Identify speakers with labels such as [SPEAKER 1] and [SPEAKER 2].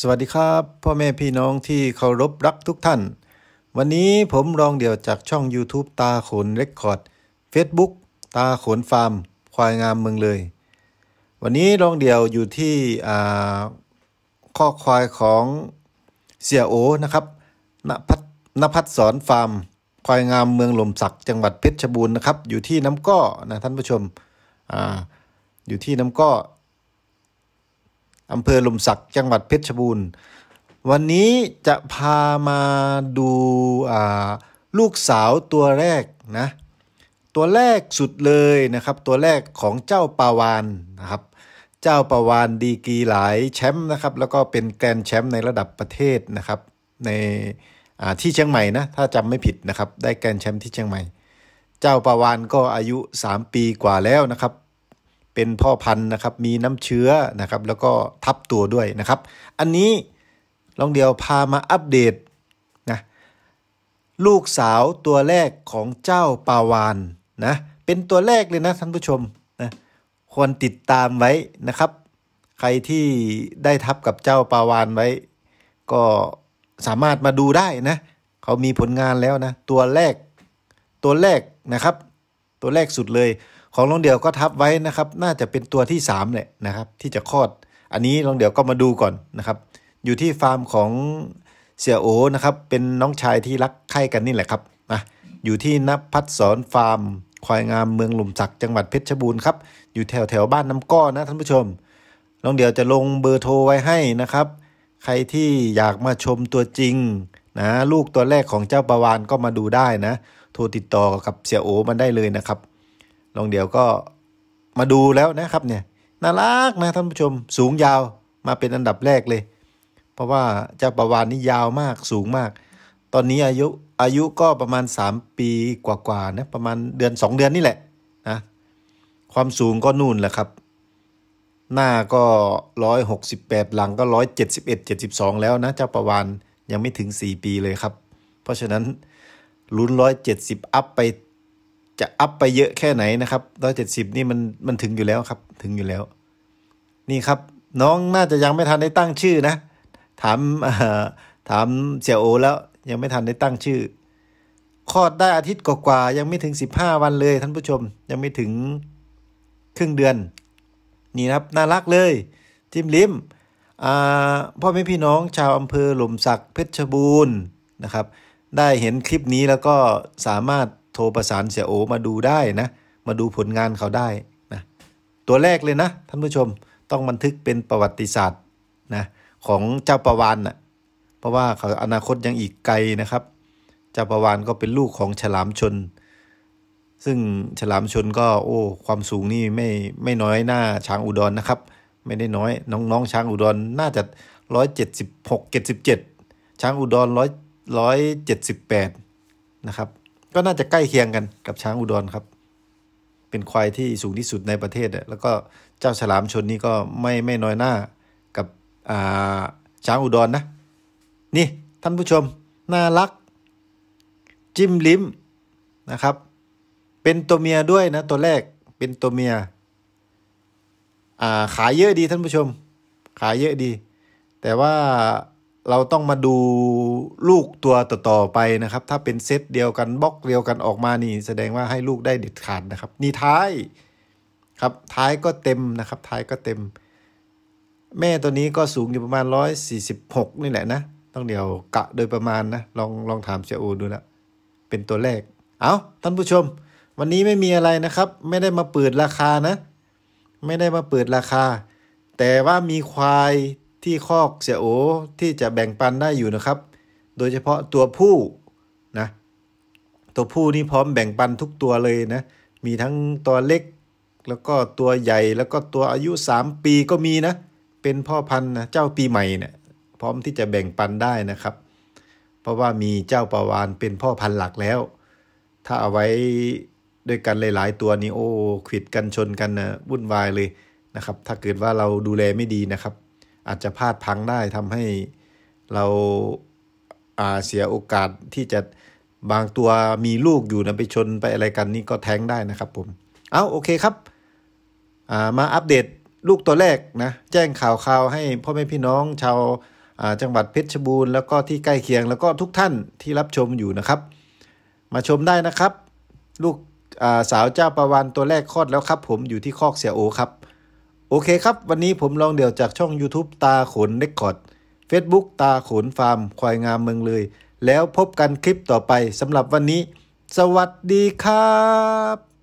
[SPEAKER 1] สวัสดีครับพ่อแม่ พี่น้องที่เคารพรักทุกท่าน วันนี้ผมรองเดี่ยวจากช่อง YouTube ตาขนเรคคอร์ด a c e b o o k ตาขนฟาร์มควายงามเมืองเลยวันนี้รองเดี่ยวอยู่ที่ข้อควายของเสียโอนะครับนภัทนภัทสอนฟาร์มควายงามเมืองลมศักจังหวัดเพชรบูรณ์นะครับ อยู่ที่น้ำก้อนะท่านผู้ชมออยู่ที่น้ำก้ออำเภอลมศักดิ์จังหวัดเพชรบูรณ์วันนี้จะพามาดูลูกสาวตัวแรกนะ ตัวแรกสุดเลยนะครับ ตัวแรกของเจ้าปาวานนะครับ เจ้าปาวานดีกีหลายแชมป์นะครับ แล้วก็เป็นแกรนแชมป์ในระดับประเทศนะครับ ในที่เชียงใหม่นะถ้าจำไม่ผิดนะครับ ได้แกรนแชมป์ที่เชียงใหม่ เจ้าปาวานก็อายุ 3 ปีกว่าแล้วนะครับเป็นพ่อพันธุ์นะครับ มีน้ำเชื้อนะครับ แล้วก็ทับตัวด้วยนะครับ อันนี้ลองเดียวพามาอัปเดตนะลูกสาวตัวแรกของเจ้าปาวานนะเป็นตัวแรกเลยนะท่านผู้ชมนะควรติดตามไว้นะครับ ใครที่ได้ทับกับเจ้าปาวานไว้ ก็สามารถมาดูได้นะ เขามีผลงานแล้วนะตัวแรก ตัวแรกนะครับตัวแรกสุดเลยของลองเดี่ยวก็ทับไว้นะครับ น่าจะเป็นตัวที่3แหละนะครับ ที่จะคลอด อันนี้ลองเดี่ยวก็มาดูก่อนนะครับ อยู่ที่ฟาร์มของเสี่ยโอนะครับ เป็นน้องชายที่รักใคร่กันนี่แหละครับนะอยู่ที่นับพัดสอนฟาร์มควายงามเมืองหลุมศักจังหวัดเพชรบูรณ์ครับ อยู่แถวแถวบ้านน้ำก้อนนะท่านผู้ชมลองเดี๋ยวจะลงเบอร์โทรไว้ให้นะครับ ใครที่อยากมาชมตัวจริงนะลูกตัวแรกของเจ้าประวานก็มาดูได้นะ โทรติดต่อกับเสี่ยโอมันได้เลยนะครับน้องเดียวก็มาดูแล้วนะครับเนี่ยน่ารักนะท่านผู้ชมสูงยาวมาเป็นอันดับแรกเลย เพราะว่าเจ้าประวานนี่ยาวมากสูงมาก ตอนนี้อายุอายุก็ประมาณ 3 ปีกว่าๆนะประมาณเดือน 2 เดือนนี่แหละนะความสูงก็นู่นแหละครับ หน้าก็ 168 หลังก็ 171 72 แล้วนะเจ้าประวาน ยังไม่ถึง 4 ปีเลยครับ เพราะฉะนั้นลุ้น170 อัพไปจะอัพไปเยอะแค่ไหนนะครับร้อยเจ็ดสิบนี่มันมันถึงอยู่แล้วครับ ถึงอยู่แล้ว นี่ครับน้องน่าจะยังไม่ทันได้ตั้งชื่อนะ ถามถามเสี่ยโอแล้วยังไม่ทันได้ตั้งชื่อ คลอดได้อาทิตย์กว่าๆยังไม่ถึงสิบห้าวันเลยท่านผู้ชมยังไม่ถึงครึ่งเดือน นี่ครับน่ารักเลยจิ้มลิ้มพ่อแม่พี่น้องชาวอำเภอหล่มศักดิ์เพชรบูรณ์นะครับ ได้เห็นคลิปนี้แล้วก็สามารถทรประสานเสียโอมาดูได้นะ มาดูผลงานเขาได้นะ ตัวแรกเลยนะท่านผู้ชมต้องบันทึกเป็นประวัติศาสตร์นะของเจ้าประวานนะเพราะว่าเขาอนาคตยังอีกไกลนะครับ เจ้าประวานก็เป็นลูกของฉลามชน ซึ่งฉลามชนก็โอ้ ความสูงนี่ไม่ไม่น้อยหน้าช้างอุดรนนะครับ ไม่ได้น้อย น้องน้องช้างอุดรนน่าจะร้อยเจ็ดสิบหกเจ็ดสิบเจ็ดช้างอุดรร้อยร้อยเจ็ดสิบแปดนะครับก็น่าจะใกล้เคียงกันกับช้างอุดรครับ เป็นควายที่สูงที่สุดในประเทศแล้วก็เจ้าฉลามชนนี่ก็ไม่ไม่น้อยหน้ากับช้างอุดรนนะนี่ท่านผู้ชมน่ารักจิ้มลิ้มนะครับ เป็นตัวเมียด้วยนะ ตัวแรกเป็นตัวเมียขายเยอะดีท่านผู้ชม ขายเยอะดี แต่ว่าเราต้องมาดูลูกตัวต่ออไปนะครับถ้าเป็นเซตเดียวกันบล็อกเดียวกันออกมานี่ แสดงว่าให้ลูกได้เด็ดขาดนะครับนี่ท้ายครับท้ายก็เต็มนะครับท้ายก็เต็มแม่ตัวนี้ก็สูงอยู่ประมาณ146นี่แหละนะต้องเดี๋ยวกะโดยประมาณนะลองลองถามเซโอดูนะเป็นตัวแรกเอาท่านผู้ชมวันนี้ไม่มีอะไรนะครับไม่ได้มาเปิดราคานะไม่ได้มาเปิดราคาแต่ว่ามีควายที่คอกเสียโอที่จะแบ่งปันได้อยู่นะครับ โดยเฉพาะตัวผู้นะตัวผู้นี่พร้อมแบ่งปันทุกตัวเลยนะมีทั้งตัวเล็กแล้วก็ตัวใหญ่แล้วก็ตัวอายุ 3 ปีก็มีนะ เป็นพ่อพันธุ์นะเจ้าปีใหม่เนะี่ยพร้อมที่จะแบ่งปันได้นะครับ เพราะว่ามีเจ้าปาวานเป็นพ่อพันธุ์หลักแล้ว ถ้าเอาไว้ด้วยกันหลาย ๆ ตัวนี้โอ้ขิดกันชนกันนะวุ่นวายเลยนะครับ ถ้าเกิดว่าเราดูแลไม่ดีนะครับอาจจะพลาดพังได้ทำให้เราาเสียโอกาสที่จะบางตัวมีลูกอยู่นะไปชนไปอะไรกันนี่ก็แท้งได้นะครับ ผม เอาโอเคครับ มาอัปเดตลูกตัวแรกนะแจ้งข่าวข่าวให้พ่อแม่พี่น้องชาวจังหวัดเพชรบูรณ์แล้วก็ที่ใกล้เคียงแล้วก็ทุกท่านที่รับชมอยู่นะครับ มาชมได้นะครับลูกสาวเจ้าประวันตัวแรกคลอดแล้วครับ ผมอยู่ที่คอกเสียโอครับโอเคครับ วันนี้ผมลองเดี่ยวจากช่อง YouTube ตาขนเน็กคอร์ด Facebook ตาขนฟาร์ม ควายงามเมืองเลย แล้วพบกันคลิปต่อไปสำหรับวันนี้ สวัสดีครับ